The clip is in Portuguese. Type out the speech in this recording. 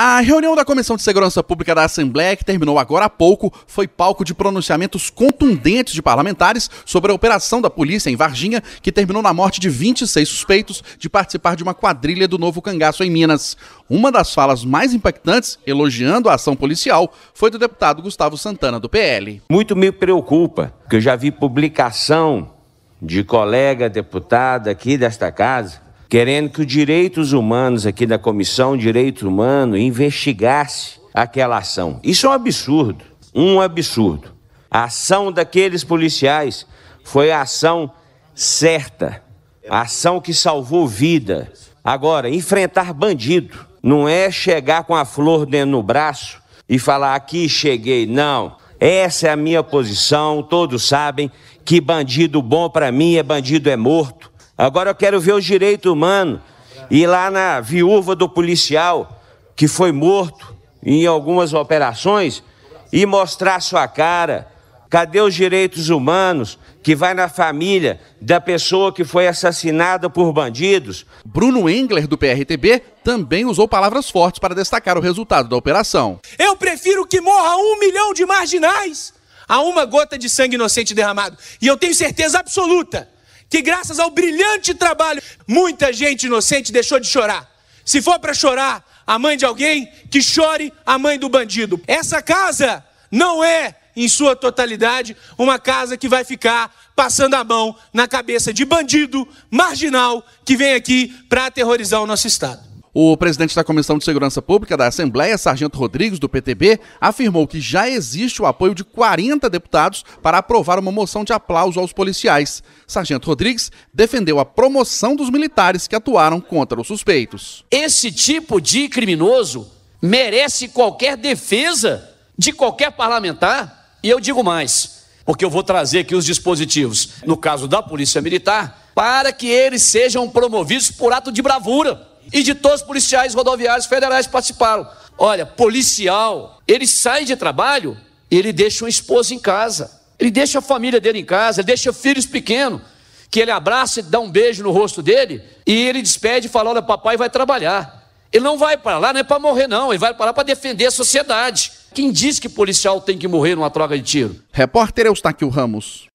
A reunião da Comissão de Segurança Pública da Assembleia, que terminou agora há pouco, foi palco de pronunciamentos contundentes de parlamentares sobre a operação da polícia em Varginha, que terminou na morte de 26 suspeitos de participar de uma quadrilha do novo cangaço em Minas. Uma das falas mais impactantes, elogiando a ação policial, foi do deputado Gustavo Santana, do PL. Muito me preocupa, que eu já vi publicação de colega deputada aqui desta casa querendo que os direitos humanos aqui da Comissão de Direitos Humanos investigasse aquela ação. Isso é um absurdo, um absurdo. A ação daqueles policiais foi a ação certa, a ação que salvou vida. Agora, enfrentar bandido não é chegar com a flor dentro do braço e falar aqui cheguei, não. Essa é a minha posição, todos sabem que bandido bom para mim é bandido é morto. Agora eu quero ver os direitos humanos. E lá na viúva do policial que foi morto em algumas operações e mostrar sua cara. Cadê os direitos humanos que vai na família da pessoa que foi assassinada por bandidos? Bruno Engler, do PRTB, também usou palavras fortes para destacar o resultado da operação. Eu prefiro que morra um milhão de marginais a uma gota de sangue inocente derramado. E eu tenho certeza absoluta que graças ao brilhante trabalho, muita gente inocente deixou de chorar. Se for para chorar a mãe de alguém, que chore a mãe do bandido. Essa casa não é, em sua totalidade, uma casa que vai ficar passando a mão na cabeça de bandido marginal que vem aqui para aterrorizar o nosso Estado. O presidente da Comissão de Segurança Pública da Assembleia, Sargento Rodrigues, do PTB, afirmou que já existe o apoio de 40 deputados para aprovar uma moção de aplauso aos policiais. Sargento Rodrigues defendeu a promoção dos militares que atuaram contra os suspeitos. Esse tipo de criminoso merece qualquer defesa de qualquer parlamentar. E eu digo mais, porque eu vou trazer aqui os dispositivos, no caso da Polícia Militar, para que eles sejam promovidos por ato de bravura e de todos os policiais rodoviários federais participaram. Olha, policial, ele sai de trabalho, ele deixa uma esposa em casa, ele deixa a família dele em casa, ele deixa filhos pequenos, que ele abraça, dá um beijo no rosto dele e ele despede e fala: Olha, papai vai trabalhar. Ele não vai para lá, não é para morrer, não, ele vai para lá para defender a sociedade. Quem diz que policial tem que morrer numa troca de tiro? Repórter Eustáquio Ramos.